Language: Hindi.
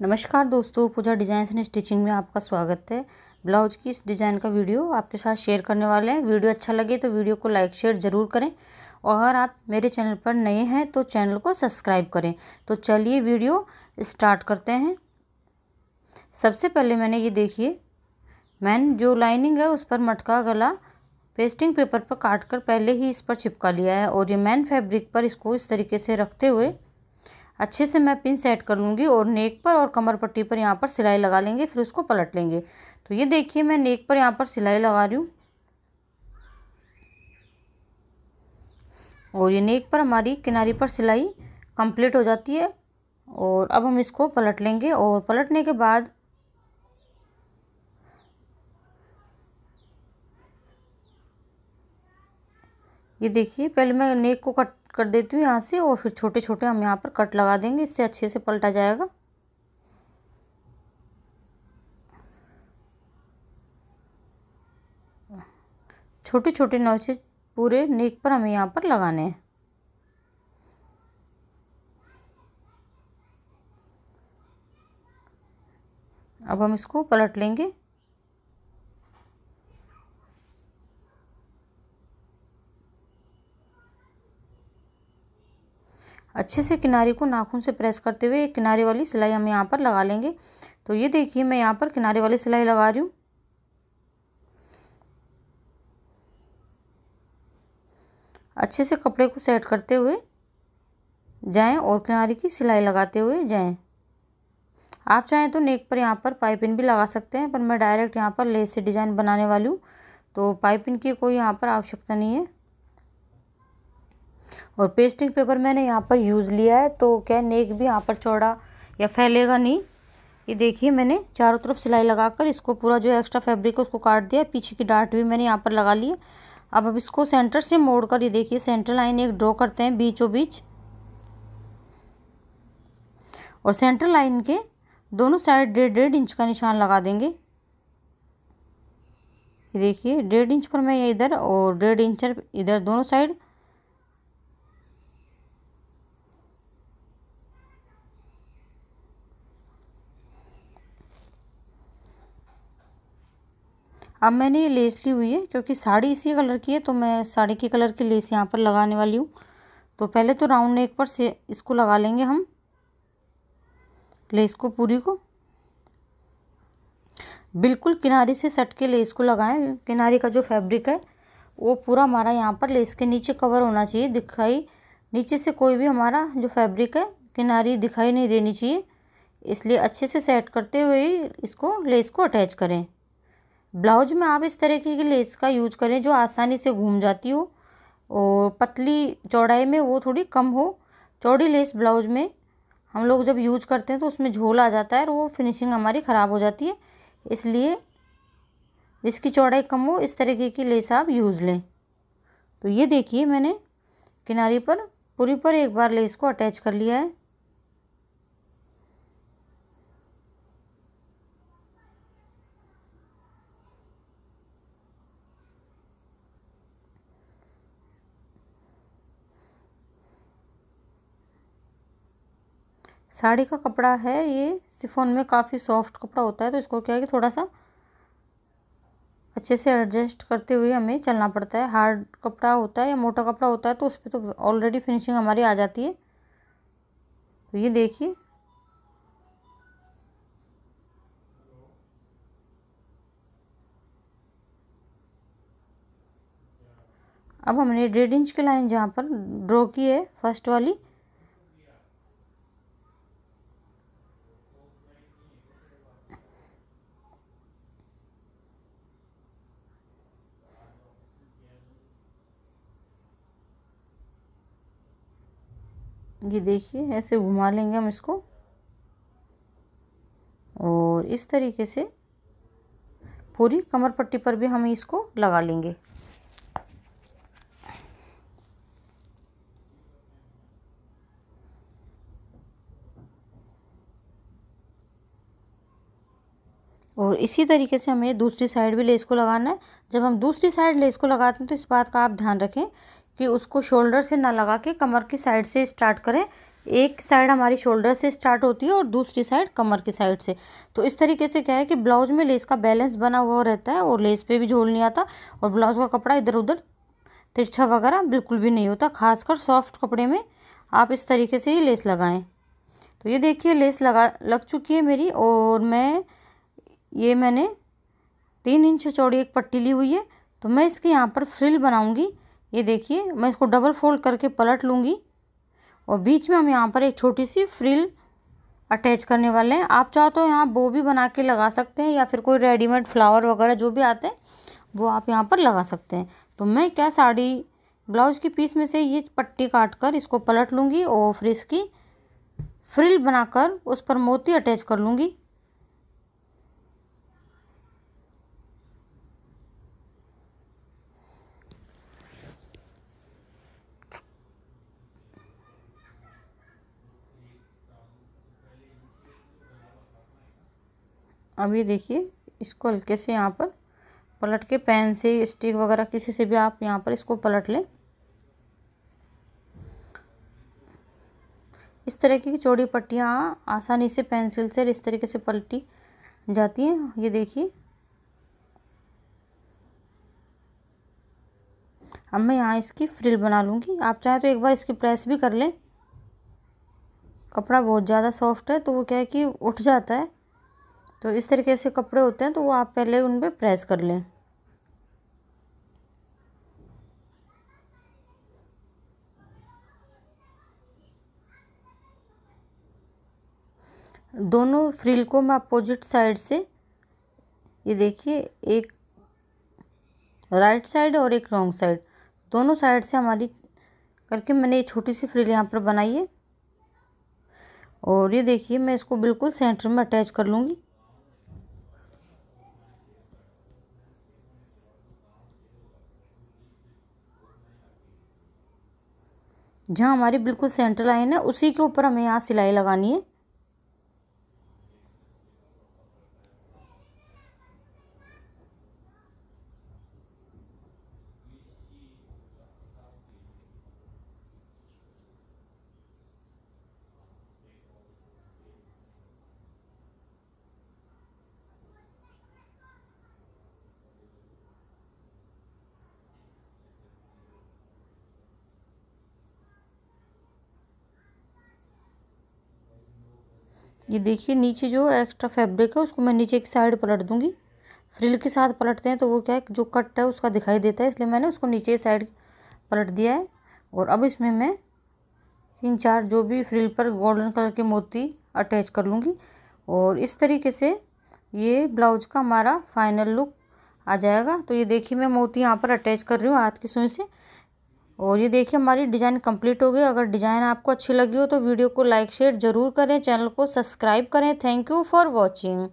नमस्कार दोस्तों पूजा डिजाइन एंड स्टिचिंग में आपका स्वागत है ब्लाउज की इस डिज़ाइन का वीडियो आपके साथ शेयर करने वाले हैं वीडियो अच्छा लगे तो वीडियो को लाइक शेयर ज़रूर करें और अगर आप मेरे चैनल पर नए हैं तो चैनल को सब्सक्राइब करें तो चलिए वीडियो स्टार्ट करते हैं सबसे पहले मैंने ये देखिए मैंने जो लाइनिंग है उस पर मटका गला पेस्टिंग पेपर पर काट कर पहले ही इस पर चिपका लिया है और ये मैन फैब्रिक पर इसको इस तरीके से रखते हुए अच्छे से मैं पिन सेट कर लूँगी और नेक पर और कमर पट्टी पर यहाँ पर सिलाई लगा लेंगे फिर उसको पलट लेंगे तो ये देखिए मैं नेक पर यहाँ पर सिलाई लगा रही हूँ और ये नेक पर हमारी किनारी पर सिलाई कंप्लीट हो जाती है और अब हम इसको पलट लेंगे और पलटने के बाद ये देखिए पहले मैं नेक को कट कर देती हूँ यहाँ से और फिर छोटे छोटे हम यहाँ पर कट लगा देंगे इससे अच्छे से पलटा जाएगा छोटे छोटे नौचे पूरे नेक पर हमें यहाँ पर लगाने हैं अब हम इसको पलट लेंगे अच्छे से किनारे को नाखून से प्रेस करते हुए किनारे वाली सिलाई हम यहाँ पर लगा लेंगे तो ये देखिए मैं यहाँ पर किनारे वाली सिलाई लगा रही हूँ अच्छे से कपड़े को सेट करते हुए जाएं और किनारे की सिलाई लगाते हुए जाएं आप चाहें तो नेक पर यहाँ पर पाइपिन भी लगा सकते हैं पर मैं डायरेक्ट यहाँ पर लेस से डिज़ाइन बनाने वाली हूँ तो पाइपिन की कोई यहाँ पर आवश्यकता नहीं है और पेस्टिंग पेपर मैंने यहाँ पर यूज़ लिया है तो क्या नेक भी यहाँ पर चौड़ा या फैलेगा नहीं ये देखिए मैंने चारों तरफ सिलाई लगाकर इसको पूरा जो एक्स्ट्रा फैब्रिक है उसको काट दिया पीछे की डांट भी मैंने यहाँ पर लगा ली अब अब इसको सेंटर से मोड़ कर ये देखिए सेंटर लाइन एक ड्रॉ करते हैं बीचों बीच और सेंटर लाइन के दोनों साइड डेढ़ डेढ़ इंच का निशान लगा देंगे ये देखिए डेढ़ इंच पर मैं ये इधर और डेढ़ इंच इधर दोनों साइड अब मैंने ये लेस ली हुई है क्योंकि साड़ी इसी कलर की है तो मैं साड़ी के कलर की लेस यहाँ पर लगाने वाली हूँ तो पहले तो राउंड नेक पर से इसको लगा लेंगे हम लेस को पूरी को बिल्कुल किनारे से सट के लेस को लगाएं किनारे का जो फैब्रिक है वो पूरा हमारा यहाँ पर लेस के नीचे कवर होना चाहिए दिखाई नीचे से कोई भी हमारा जो फैब्रिक है किनारी दिखाई नहीं देनी चाहिए इसलिए अच्छे से सेट करते हुए इसको लेस को अटैच करें ब्लाउज में आप इस तरीके की लेस का यूज करें जो आसानी से घूम जाती हो और पतली चौड़ाई में वो थोड़ी कम हो चौड़ी लेस ब्लाउज में हम लोग जब यूज करते हैं तो उसमें झोल आ जाता है और वो फिनिशिंग हमारी ख़राब हो जाती है इसलिए इसकी चौड़ाई कम हो इस तरीके की लेस आप यूज़ लें तो ये देखिए मैंने किनारे पर पूरी पर एक बार लेस को अटैच कर लिया है साड़ी का कपड़ा है ये सिफोन में काफ़ी सॉफ्ट कपड़ा होता है तो इसको क्या है कि थोड़ा सा अच्छे से एडजस्ट करते हुए हमें चलना पड़ता है हार्ड कपड़ा होता है या मोटा कपड़ा होता है तो उस पर तो ऑलरेडी फिनिशिंग हमारी आ जाती है तो ये देखिए अब हमने डेढ़ इंच की लाइन जहाँ पर ड्रॉ की है फर्स्ट वाली ये देखिए ऐसे घुमा लेंगे हम इसको और इस तरीके से पूरी कमर पट्टी पर भी हम इसको लगा लेंगे और इसी तरीके से हमें दूसरी साइड भी लेस को लगाना है जब हम दूसरी साइड लेस को लगाते हैं तो इस बात का आप ध्यान रखें कि उसको शोल्डर से ना लगा के कमर की साइड से स्टार्ट करें एक साइड हमारी शोल्डर से स्टार्ट होती है और दूसरी साइड कमर की साइड से तो इस तरीके से क्या है कि ब्लाउज में लेस का बैलेंस बना हुआ रहता है और लेस पे भी झोल नहीं आता और ब्लाउज का कपड़ा इधर उधर तिरछा वगैरह बिल्कुल भी नहीं होता खासकर सॉफ्ट कपड़े में आप इस तरीके से ही लेस लगाएं तो ये देखिए लेस लगा लग चुकी है मेरी और मैं ये मैंने तीन इंच चौड़ी एक पट्टी ली हुई है तो मैं इसके यहाँ पर फ्रिल बनाऊँगी ये देखिए मैं इसको डबल फोल्ड करके पलट लूँगी और बीच में हम यहाँ पर एक छोटी सी फ्रिल अटैच करने वाले हैं आप चाहो तो यहाँ बो भी बना के लगा सकते हैं या फिर कोई रेडीमेड फ्लावर वगैरह जो भी आते हैं वो आप यहाँ पर लगा सकते हैं तो मैं क्या साड़ी ब्लाउज की पीस में से ये पट्टी काट कर इसको पलट लूँगी और फिर इसकी फ्रिल बनाकर उस पर मोती अटैच कर लूँगी अभी देखिए इसको हल्के से यहाँ पर पलट के पेन से स्टिक वगैरह किसी से भी आप यहाँ पर इसको पलट लें इस तरीके की चौड़ी पट्टियाँ आसानी से पेंसिल से इस तरीके से पलटी जाती हैं ये देखिए अब मैं यहाँ इसकी फ्रिल बना लूँगी आप चाहें तो एक बार इसकी प्रेस भी कर लें कपड़ा बहुत ज़्यादा सॉफ्ट है तो वो क्या है कि उठ जाता है तो इस तरीके से कपड़े होते हैं तो वो आप पहले उन पर प्रेस कर लें दोनों फ्रिल को मैं अपोजिट साइड से ये देखिए एक राइट साइड और एक रॉन्ग साइड दोनों साइड से हमारी करके मैंने ये छोटी सी फ्रिल यहाँ पर बनाई है और ये देखिए मैं इसको बिल्कुल सेंटर में अटैच कर लूँगी जहाँ हमारी बिल्कुल सेंटर लाइन है उसी के ऊपर हमें यहाँ सिलाई लगानी है ये देखिए नीचे जो एक्स्ट्रा फैब्रिक है उसको मैं नीचे की साइड पलट दूँगी फ्रिल के साथ पलटते हैं तो वो क्या है जो कट है उसका दिखाई देता है इसलिए मैंने उसको नीचे साइड पलट दिया है और अब इसमें मैं तीन चार जो भी फ्रिल पर गोल्डन कलर के मोती अटैच कर लूँगी और इस तरीके से ये ब्लाउज का हमारा फाइनल लुक आ जाएगा तो ये देखिए मैं मोती यहाँ पर अटैच कर रही हूँ हाथ की सुई से और ये देखिए हमारी डिज़ाइन कंप्लीट हो गई अगर डिज़ाइन आपको अच्छी लगी हो तो वीडियो को लाइक शेयर ज़रूर करें चैनल को सब्सक्राइब करें थैंक यू फॉर वॉचिंग